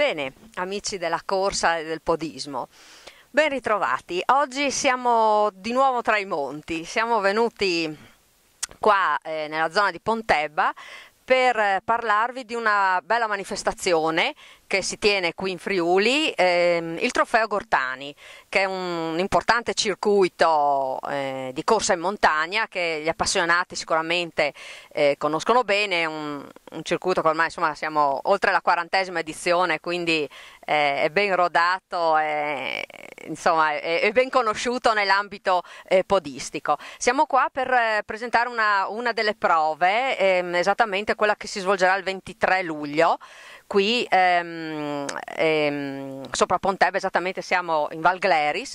Bene, amici della corsa e del podismo, ben ritrovati. Oggi siamo di nuovo tra i monti, siamo venuti qua eh, nella zona di Pontebba per eh, parlarvi di una bella manifestazione che si tiene qui in Friuli, ehm, il trofeo Gortani, che è un importante circuito eh, di corsa in montagna che gli appassionati sicuramente eh, conoscono bene, un, un circuito che ormai insomma, siamo oltre la quarantesima edizione, quindi eh, è ben rodato e insomma, è, è, ben conosciuto nell'ambito eh, podistico. Siamo qua per eh, presentare una, una delle prove, ehm, esattamente quella che si svolgerà il 23 luglio, qui ehm, ehm, sopra Pontebbe, esattamente siamo in Val Gleris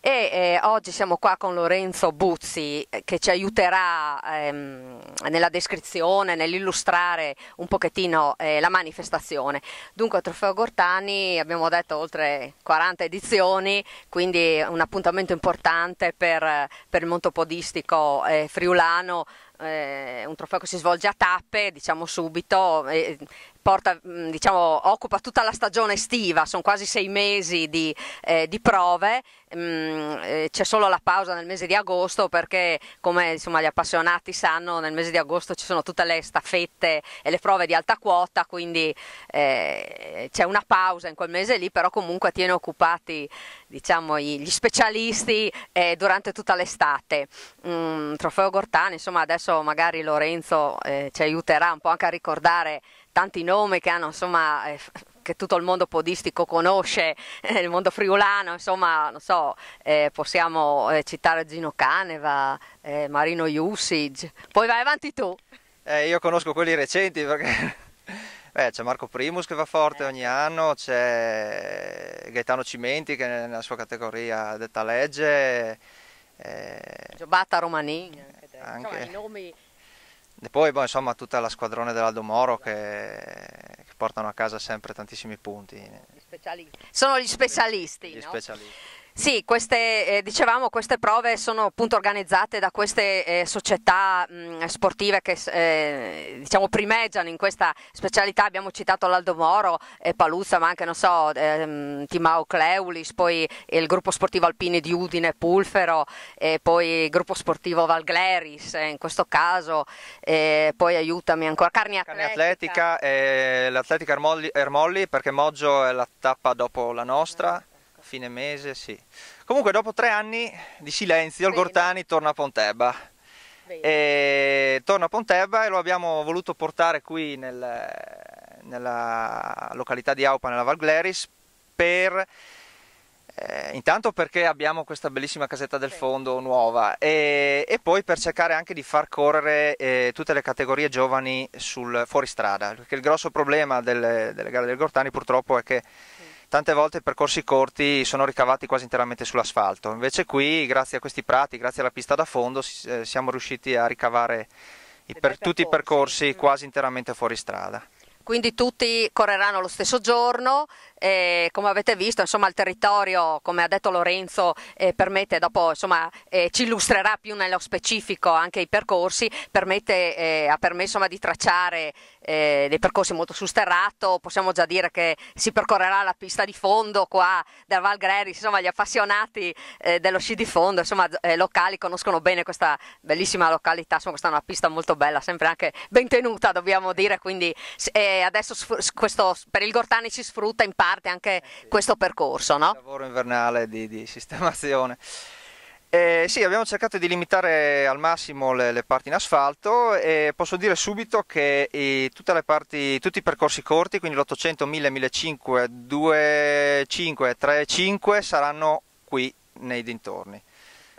e eh, oggi siamo qua con Lorenzo Buzzi eh, che ci aiuterà ehm, nella descrizione, nell'illustrare un pochettino eh, la manifestazione. Dunque, Trofeo Gortani abbiamo detto oltre 40 edizioni, quindi un appuntamento importante per, per il montopodistico eh, friulano eh, un trofeo che si svolge a tappe, diciamo subito, eh, porta, mm, diciamo, occupa tutta la stagione estiva, sono quasi sei mesi di, eh, di prove, mm, eh, c'è solo la pausa nel mese di agosto perché come insomma, gli appassionati sanno nel mese di agosto ci sono tutte le staffette e le prove di alta quota, quindi eh, c'è una pausa in quel mese lì, però comunque tiene occupati diciamo, gli specialisti eh, durante tutta l'estate. Mm, trofeo Gortani, insomma adesso magari Lorenzo eh, ci aiuterà un po' anche a ricordare tanti nomi che hanno insomma... Eh, che tutto il mondo podistico conosce, eh, il mondo friulano, insomma, non so, eh, possiamo eh, citare Gino Caneva, eh, Marino Jusic, poi vai avanti tu. Eh, io conosco quelli recenti perché Beh, c'è Marco Primus che va forte eh, ogni anno, c'è Gaetano Cimenti che nella sua categoria detta legge. Eh, Giobata Romanini, anche, anche. Insomma, i nomi... E poi boh, insomma tutta la squadrone dell'Aldo Moro che, che, portano a casa sempre tantissimi punti. Gli Sono gli specialisti. Gli no? specialisti. Sì, queste, eh, dicevamo, queste prove sono appunto organizzate da queste eh, società mh, mm, sportive che eh, diciamo primeggiano in questa specialità, abbiamo citato l'Aldo Moro e Paluzza, ma anche non so, ehm, Timao Cleulis, poi il gruppo sportivo Alpini di Udine Pulfero, e poi il gruppo sportivo Valgleris eh, in questo caso, poi aiutami ancora, Carni Atletica. Carni Atletica e eh, l'Atletica Ermolli, Ermolli perché Moggio è la tappa dopo la nostra fine mese, sì. Comunque dopo tre anni di silenzio Bene. il Gortani torna a Pontebba. torna a Pontebba e lo abbiamo voluto portare qui nel, nella località di Aupa, nella Val Gleris, per... Eh, intanto perché abbiamo questa bellissima casetta del fondo nuova e, e poi per cercare anche di far correre eh, tutte le categorie giovani sul fuoristrada, perché il grosso problema delle, delle gare del Gortani purtroppo è che tante volte i percorsi corti sono ricavati quasi interamente sull'asfalto, invece qui grazie a questi prati, grazie alla pista da fondo eh, siamo riusciti a ricavare i per, tutti i percorsi quasi interamente fuori strada. Quindi tutti correranno lo stesso giorno, eh, come avete visto insomma, il territorio, come ha detto Lorenzo, eh, permette dopo, insomma, eh, ci illustrerà più nello specifico anche i percorsi, permette, eh, ha permesso insomma, di tracciare eh, dei percorsi molto su sterrato, possiamo già dire che si percorrerà la pista di fondo qua del Val Greris, insomma gli appassionati eh, dello sci di fondo, insomma locali conoscono bene questa bellissima località, insomma questa è una pista molto bella, sempre anche ben tenuta dobbiamo dire, quindi adesso questo, per il Gortani si sfrutta in parte parte anche sì, questo percorso, no? Il lavoro invernale di, di sistemazione. Eh, sì, abbiamo cercato di limitare al massimo le, le parti in asfalto e posso dire subito che i, parti, tutti i percorsi corti, quindi l'800, 1000, 1500, 2500, 3500 saranno qui nei dintorni.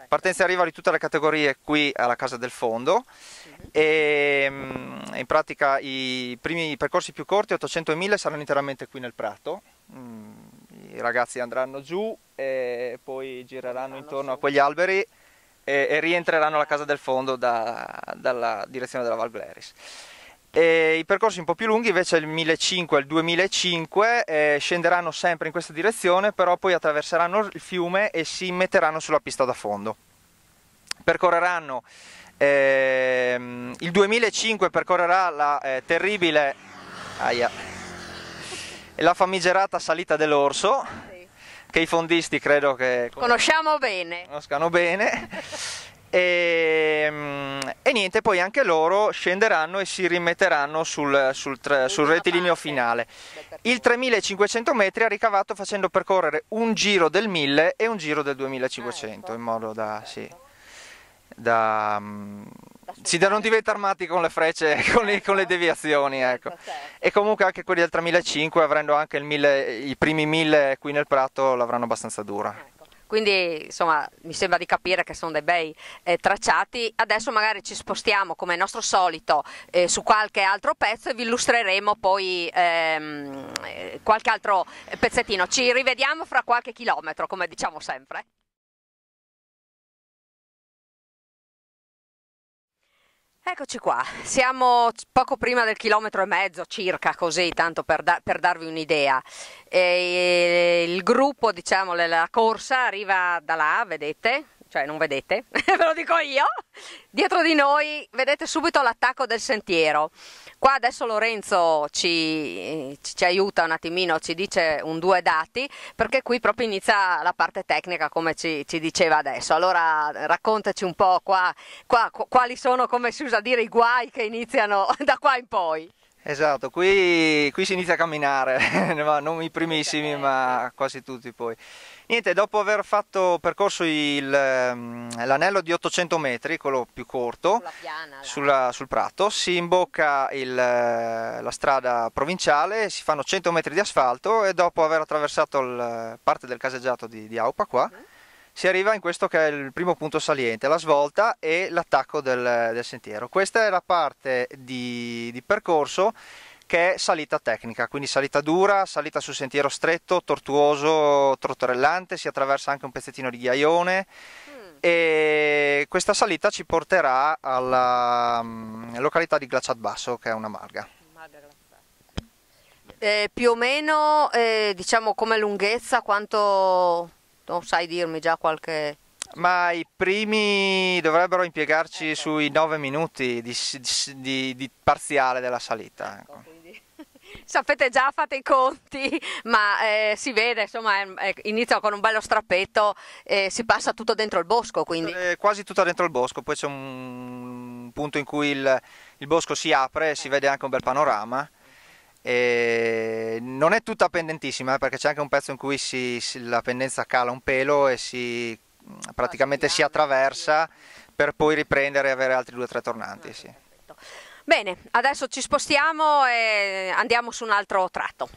Partenza e arriva di tutte le categorie qui alla Casa del Fondo mhm. e ehm, in pratica i primi percorsi più corti, 800 e 1000, saranno interamente qui nel Prato mm, i ragazzi andranno giù e poi gireranno intorno a quegli alberi e, e rientreranno alla casa del fondo da, dalla direzione della Val Gleris. E I percorsi un po' più lunghi invece il 1500 e il 2005 eh, scenderanno sempre in questa direzione però poi attraverseranno il fiume e si metteranno sulla pista da fondo. Percorreranno eh, il 2005 percorrerà la eh, terribile aia, la famigerata salita dell'orso sì. che i fondisti credo che conosciamo bene conoscano bene e, ehm, e, niente poi anche loro scenderanno e si rimetteranno sul, sul, tre, sul rettilineo finale il 3500 metri ha ricavato facendo percorrere un giro del 1000 e un giro del 2500 ecco. in modo da, sì, da sì, da non diventare armati con le frecce, con le, certo. con le deviazioni, certo, ecco. Certo. E comunque anche quelli del 3005, avendo anche mille, i primi 1000 qui nel prato, l'avranno abbastanza dura ecco. quindi insomma mi sembra di capire che sono dei bei eh, tracciati adesso magari ci spostiamo come nostro solito eh, su qualche altro pezzo e vi illustreremo poi ehm, eh, qualche altro pezzettino ci rivediamo fra qualche chilometro come diciamo sempre Eccoci qua, siamo poco prima del chilometro e mezzo circa, così tanto per, da per darvi un'idea. il gruppo, diciamo, la corsa arriva da là, vedete, cioè non vedete, ve lo dico io, dietro di noi vedete subito l'attacco del sentiero. Qua adesso Lorenzo ci, ci, aiuta un attimino, ci dice un due dati, perché qui proprio inizia la parte tecnica come ci, ci diceva adesso. Allora raccontaci un po' qua, qua, quali sono, come si usa dire, i guai che iniziano da qua in poi. Esatto, qui, qui si inizia a camminare, non i primissimi ma quasi tutti poi. Niente, dopo aver fatto percorso ehm, l'anello di 800 metri, quello più corto, piana, sulla, sul prato, si imbocca il, eh, la strada provinciale, si fanno 100 metri di asfalto e dopo aver attraversato il, eh, parte del caseggiato di, di Aupa qua, uh mhm. -huh si arriva in questo che è il primo punto saliente, la svolta e l'attacco del, del sentiero. Questa è la parte di, di percorso che è salita tecnica, quindi salita dura, salita su sentiero stretto, tortuoso, trottorellante, si attraversa anche un pezzettino di ghiaione mm. e questa salita ci porterà alla um, località di Glaciat Basso che è una marga. Eh, più o meno eh, diciamo come lunghezza quanto non sai dirmi già qualche... Ma i primi dovrebbero impiegarci ecco. sui 9 certo. minuti di, di, di parziale della salita. Ecco, ecco. Sapete già, fate i conti, ma eh, si vede, insomma, eh, inizia con un bello strappetto e eh, si passa tutto dentro il bosco. Quindi. Eh, quasi tutto dentro il bosco, poi c'è un punto in cui il, il bosco si apre e si eh. vede anche un bel panorama e eh, non è tutta pendentissima eh, perché c'è anche un pezzo in cui si, si, la pendenza cala un pelo e si, mm, praticamente si attraversa per poi riprendere e avere altri due o tre tornanti. Sì. Bene, adesso ci spostiamo e andiamo su un altro tratto.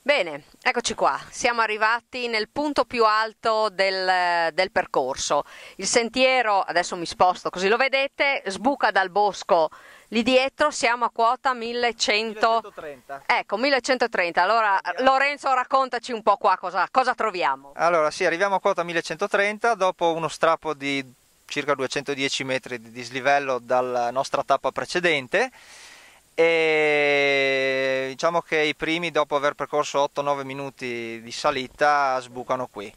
Bene, eccoci qua, siamo arrivati nel punto più alto del, del, percorso. Il sentiero, adesso mi sposto così lo vedete, sbuca dal bosco Lì dietro siamo a quota 1100... 1130. Ecco, 1130. Allora Lorenzo raccontaci un po' qua cosa, cosa troviamo. Allora sì, arriviamo a quota 1130 dopo uno strappo di circa 210 metri di dislivello dalla nostra tappa precedente e diciamo che i primi dopo aver percorso 8-9 minuti di salita sbucano qui.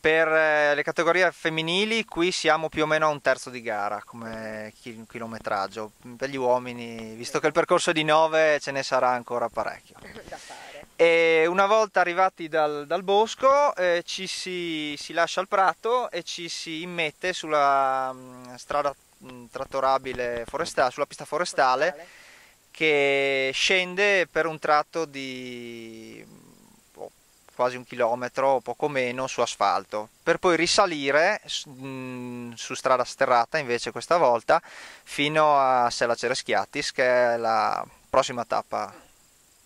Per eh, le categorie femminili qui siamo più o meno a un terzo di gara come chilometraggio, per gli uomini visto che il percorso è di 9 ce ne sarà ancora parecchio. E una volta arrivati dal, dal bosco eh, ci si, si, lascia al prato e ci si immette sulla mh, mm, strada mh, mm, trattorabile forestale, sulla pista forestale, forestale che scende per un tratto di quasi un chilometro, o poco meno, su asfalto, per poi risalire mh, mm, su strada sterrata invece questa volta fino a Sella Cereschiatis che è la prossima tappa.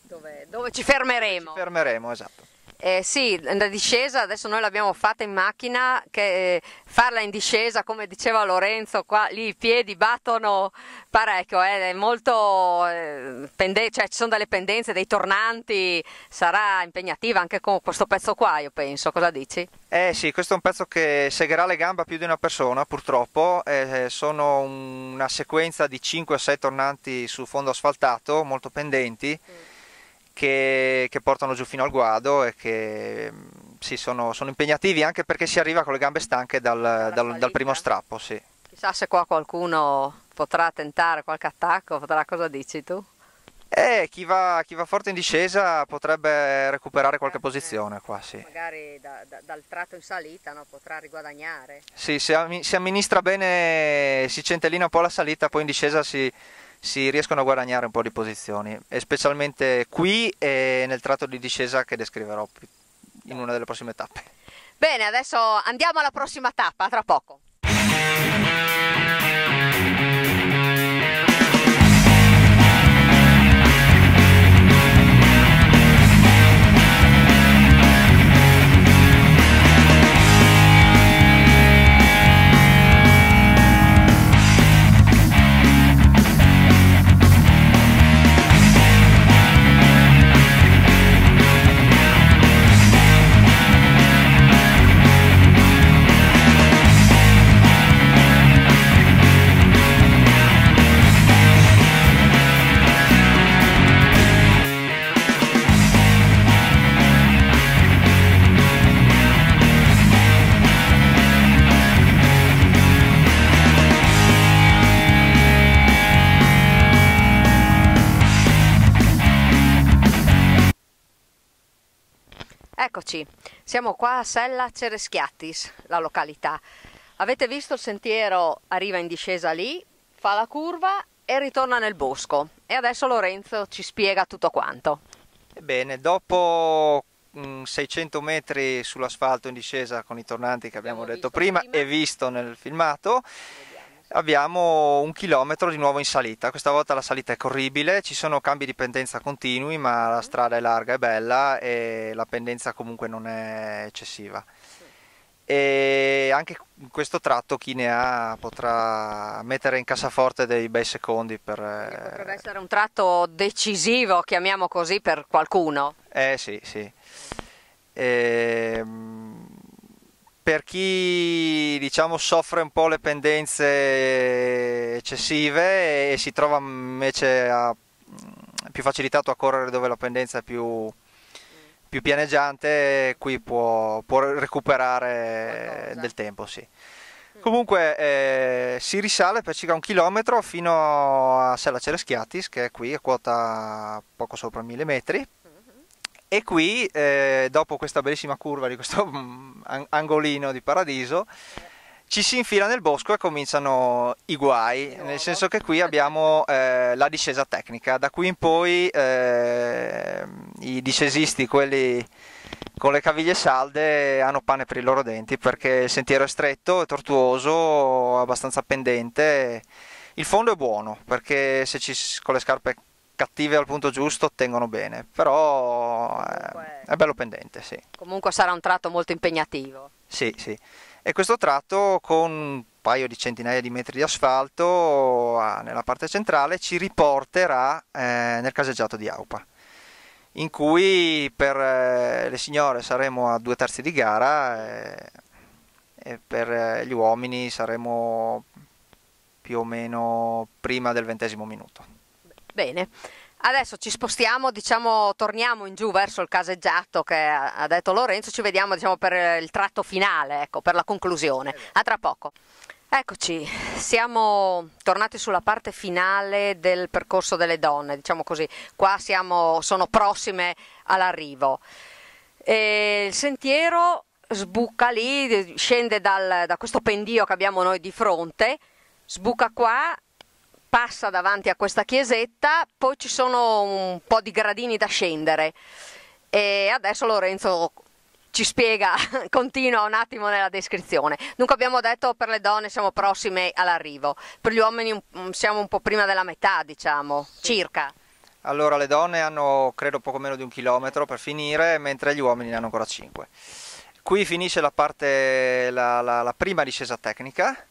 Dove, dove ci fermeremo? Ci fermeremo, esatto. Eh, sì, la discesa adesso noi l'abbiamo fatta in macchina, che, eh, farla in discesa come diceva Lorenzo, qua lì i piedi battono parecchio, eh, è molto, eh, pende- cioè, ci sono delle pendenze, dei tornanti, sarà impegnativa anche con questo pezzo qua io penso, cosa dici? Eh sì, questo è un pezzo che segherà le gambe a più di una persona purtroppo, eh, eh, sono un- una sequenza di 5 6 tornanti su fondo asfaltato, molto pendenti. Mm che, che, portano giù fino al guado e che mm, sì, sono, sono, impegnativi anche perché si arriva con le gambe stanche dal, dal, dal primo strappo. Sì. Chissà se qua qualcuno potrà tentare qualche attacco, potrà, cosa dici tu? Eh, chi va, chi va, forte in discesa potrebbe recuperare qualche posizione qua, sì. Magari da, da, dal tratto in salita no? potrà riguadagnare. Sì, se, amministra bene, si centellina un po' la salita, poi in discesa si, si riescono a guadagnare un po' di posizioni, e specialmente qui e nel tratto di discesa che descriverò in una delle prossime tappe. Bene, adesso andiamo alla prossima tappa, tra poco. Eccoci, siamo qua a Sella Cereschiattis, la località. Avete visto il sentiero arriva in discesa lì, fa la curva e ritorna nel bosco. E adesso Lorenzo ci spiega tutto quanto. Ebbene, dopo 600 mm, metri sull'asfalto in discesa con i tornanti che abbiamo, abbiamo detto prima, prima e visto nel filmato, abbiamo un chilometro di nuovo in salita, questa volta la salita è corribile, ci sono cambi di pendenza continui ma la strada è larga e bella e la pendenza comunque non è eccessiva. E anche in questo tratto chi ne ha potrà mettere in cassaforte dei bei secondi per... Potrebbe essere un tratto decisivo, chiamiamo così, per qualcuno. Eh sì, sì. E... Ehm, per chi diciamo, soffre un po' le pendenze eccessive e si trova invece a, mm, più facilitato a correre dove la pendenza è più, più pianeggiante, qui può, può recuperare Qualcosa. del tempo. Sì. Comunque eh, si risale per circa un chilometro fino a Sella Cereschiatis, che è qui a quota poco sopra 1000 metri e qui, eh, dopo questa bellissima curva di questo mm, angolino di paradiso, ci si infila nel bosco e cominciano i guai, nel senso che qui abbiamo eh, la discesa tecnica, da qui in poi eh, i discesisti, quelli con le caviglie salde, hanno pane per i loro denti perché il sentiero è stretto, è tortuoso, abbastanza pendente. Il fondo è buono perché se ci, con le scarpe cattive al punto giusto tengono bene, però Comunque... è, eh, è bello pendente, sì. Comunque sarà un tratto molto impegnativo. Sì, sì. E questo tratto con un paio di centinaia di metri di asfalto ah, nella parte centrale ci riporterà eh, nel caseggiato di Aupa in cui per eh, le signore saremo a due terzi di gara eh, e per eh, gli uomini saremo più o meno prima del ventesimo minuto. Bene. Adesso ci spostiamo, diciamo, torniamo in giù verso il caseggiato che ha detto Lorenzo, ci vediamo diciamo, per eh, il tratto finale, ecco, per la conclusione. Eh A tra poco. Eccoci, siamo tornati sulla parte finale del percorso delle donne, diciamo così, qua siamo, sono prossime all'arrivo. E il sentiero sbuca lì, scende dal, da questo pendio che abbiamo noi di fronte, sbuca qua passa davanti a questa chiesetta, poi ci sono un po' di gradini da scendere e adesso Lorenzo ci spiega, continua un attimo nella descrizione. Dunque abbiamo detto per le donne siamo prossime all'arrivo, per gli uomini mm, siamo un po' prima della metà diciamo, sì. circa. Allora le donne hanno credo poco meno di un chilometro per finire, mentre gli uomini ne hanno ancora cinque. Qui finisce la, parte, la, la, la prima discesa tecnica,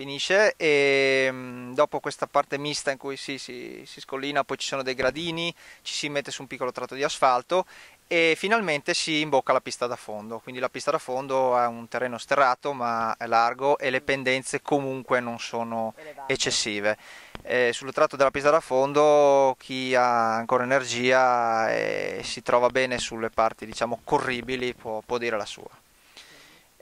finisce e mm, dopo questa parte mista in cui si, si, si, scollina, poi ci sono dei gradini, ci si mette su un piccolo tratto di asfalto e finalmente si imbocca la pista da fondo, quindi la pista da fondo è un terreno sterrato ma è largo e le pendenze comunque non sono eccessive. E sul tratto della pista da fondo chi ha ancora energia e eh, si trova bene sulle parti diciamo corribili può, può dire la sua.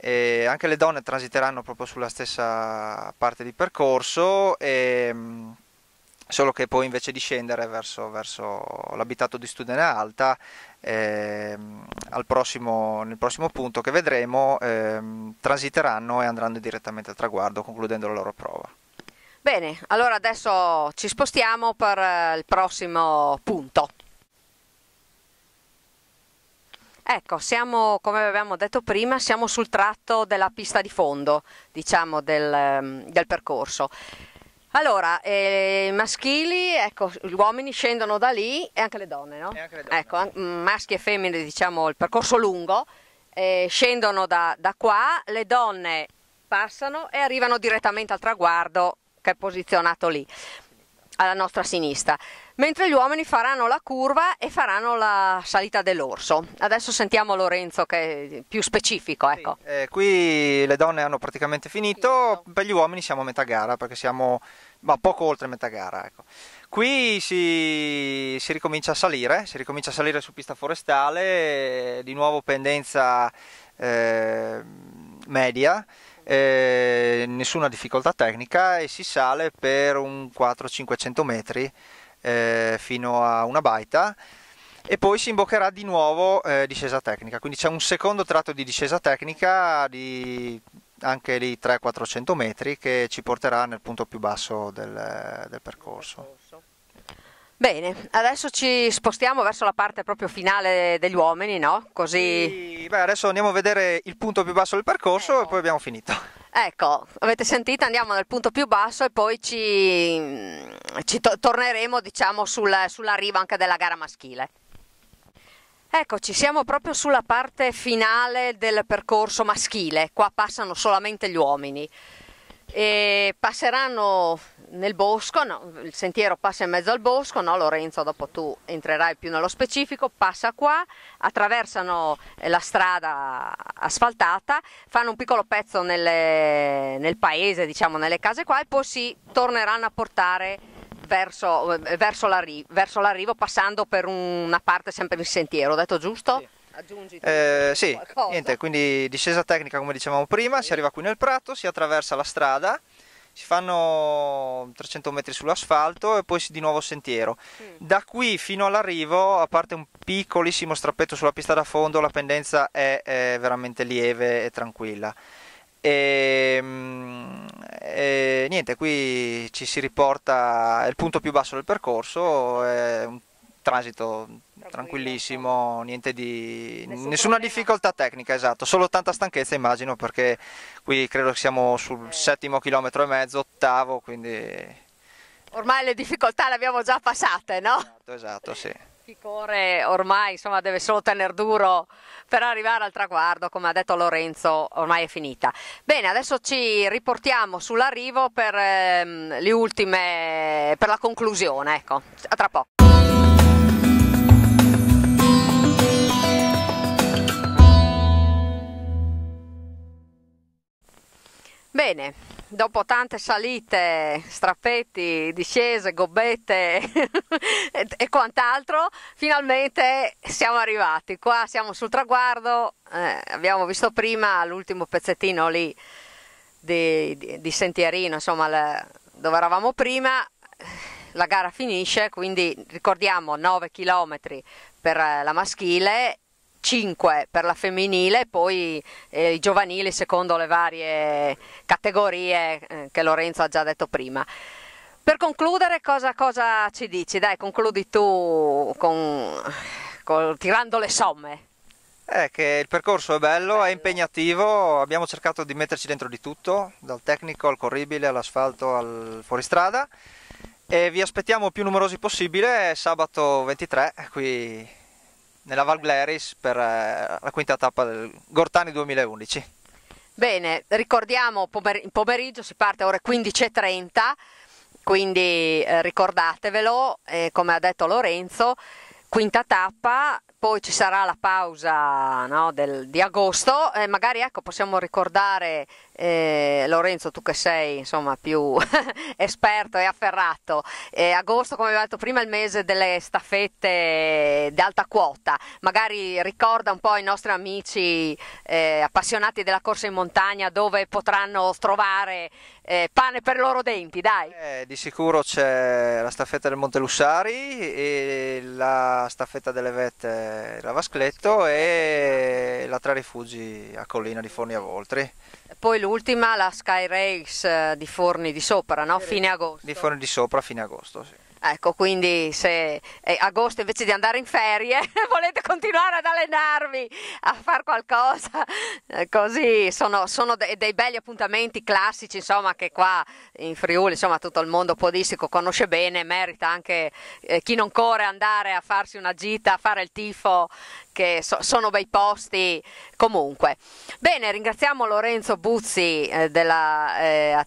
E anche le donne transiteranno proprio sulla stessa parte di percorso, e, ehm, solo che poi invece di scendere verso, verso l'abitato di Studene Alta, eh, prossimo, nel prossimo punto che vedremo, eh, transiteranno e andranno direttamente al traguardo, concludendo la loro prova. Bene, allora adesso ci spostiamo per eh, il prossimo punto. Ecco, siamo, come avevamo detto prima, siamo sul tratto della pista di fondo, diciamo, del, ehm, del percorso. Allora, eh, maschili, ecco, gli uomini scendono da lì e anche le donne, no? E anche le donne. Ecco, mm, maschi e femmine, diciamo, il percorso lungo, eh, scendono da, da qua, le donne passano e arrivano direttamente al traguardo che è posizionato lì alla nostra sinistra, mentre gli uomini faranno la curva e faranno la salita dell'orso. Adesso sentiamo Lorenzo che è più specifico. Ecco. Sì, eh, qui le donne hanno praticamente finito, per gli uomini siamo a metà gara perché siamo ma poco oltre metà gara. Ecco. Qui si, si, ricomincia a salire, si ricomincia a salire su pista forestale, di nuovo pendenza eh, media eh, nessuna difficoltà tecnica e si sale per un 400-500 metri eh, fino a una baita e poi si imboccherà di nuovo eh, discesa tecnica quindi c'è un secondo tratto di discesa tecnica di anche lì 300-400 metri che ci porterà nel punto più basso del, del percorso Bene, adesso ci spostiamo verso la parte proprio finale degli uomini, no? Così... Sì, beh, adesso andiamo a vedere il punto più basso del percorso ecco. e poi abbiamo finito. Ecco, avete sentito, andiamo nel punto più basso e poi ci, ci to- torneremo diciamo sul, sulla riva anche della gara maschile. Eccoci, siamo proprio sulla parte finale del percorso maschile, qua passano solamente gli uomini e passeranno nel bosco, no? il sentiero passa in mezzo al bosco, no? Lorenzo dopo tu entrerai più nello specifico, passa qua, attraversano eh, la strada asfaltata, fanno un piccolo pezzo nelle, nel paese, diciamo nelle case qua e poi si torneranno a portare verso, eh, verso l'arrivo, passando per una parte sempre del sentiero, ho detto giusto? Sì. Eh, sì, qualcosa. niente, quindi discesa tecnica come dicevamo prima, si arriva qui nel prato, si attraversa la strada, si fanno 300 metri sull'asfalto e poi di nuovo sentiero. Mm. Da qui fino all'arrivo, a parte un piccolissimo strappetto sulla pista da fondo, la pendenza è, è veramente lieve e tranquilla. E, ehm, e, niente, qui ci si riporta, è il punto più basso del percorso, è un transito tranquillissimo, niente di... nessuna difficoltà tecnica, esatto, solo tanta stanchezza immagino perché qui credo che siamo sul settimo chilometro e mezzo, ottavo, quindi... Ormai le difficoltà le abbiamo già passate, no? Esatto, esatto, sì. Ficore ormai insomma, deve solo tenere duro per arrivare al traguardo, come ha detto Lorenzo, ormai è finita. Bene, adesso ci riportiamo sull'arrivo per, ehm, ultime, per la conclusione, ecco. a tra poco. Bene, dopo tante salite, strappetti, discese, gobbette e, e, quant'altro, finalmente siamo arrivati. Qua siamo sul traguardo, eh, abbiamo visto prima l'ultimo pezzettino lì di, di, di sentierino, insomma, la, dove eravamo prima. La gara finisce, quindi ricordiamo 9 km per la maschile 5 per la femminile e poi eh, i giovanili secondo le varie categorie eh, che Lorenzo ha già detto prima. Per concludere cosa, cosa ci dici? Dai, concludi tu con, con, tirando le somme. È eh, che il percorso è bello, bello, è impegnativo, abbiamo cercato di metterci dentro di tutto, dal tecnico al corribile, all'asfalto, al fuoristrada e vi aspettiamo più numerosi possibile sabato 23 qui nella Val Gleris per eh, la quinta tappa del Gortani 2011. Bene, ricordiamo pomer- pomeriggio si parte ore 15.30, quindi eh, ricordatevelo, eh, come ha detto Lorenzo, quinta tappa poi ci sarà la pausa no, del, di agosto, eh, magari ecco, possiamo ricordare eh, Lorenzo, tu che sei insomma, più esperto e afferrato, eh, agosto come abbiamo detto prima è il mese delle staffette d'alta quota, magari ricorda un po' i nostri amici eh, appassionati della corsa in montagna dove potranno trovare eh, pane per i loro denti, dai. Eh, di sicuro c'è la staffetta del Monte Lussari e la staffetta delle vette eh, la Vascletto e la Tre Rifugi a Collina di Forni a Voltri. Poi l'ultima la Sky Race eh, di Forni di Sopra, no? Fine agosto. Di Forni di Sopra, fine agosto, sì. Ecco, quindi se eh, agosto invece di andare in ferie volete continuare ad allenarvi, a fare qualcosa, eh, così sono, sono dei, dei belli appuntamenti classici, insomma, che qua in Friuli, insomma, tutto il mondo podistico conosce bene, merita anche eh, chi non corre andare a farsi una gita, a fare il tifo, che so, sono bei posti comunque. Bene, ringraziamo Lorenzo Buzzi eh, del eh,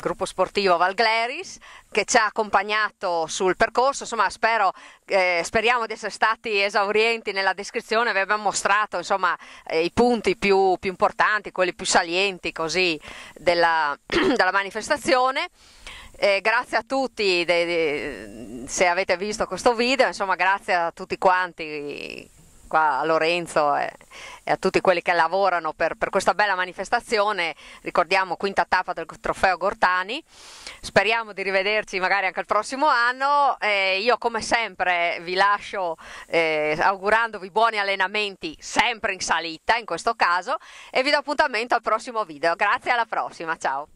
gruppo sportivo Valgleris che ci ha accompagnato sul percorso. Insomma, spero, eh, speriamo di essere stati esaurienti nella descrizione, vi abbiamo mostrato insomma, eh, i punti più, più, importanti, quelli più salienti così, della, della manifestazione. Eh, grazie a tutti de, de, se avete visto questo video, insomma grazie a tutti quanti qua a Lorenzo e, a tutti quelli che lavorano per, per questa bella manifestazione, ricordiamo quinta tappa del trofeo Gortani, speriamo di rivederci magari anche il prossimo anno, eh, io come sempre vi lascio eh, augurandovi buoni allenamenti sempre in salita in questo caso e vi do appuntamento al prossimo video, grazie alla prossima, ciao!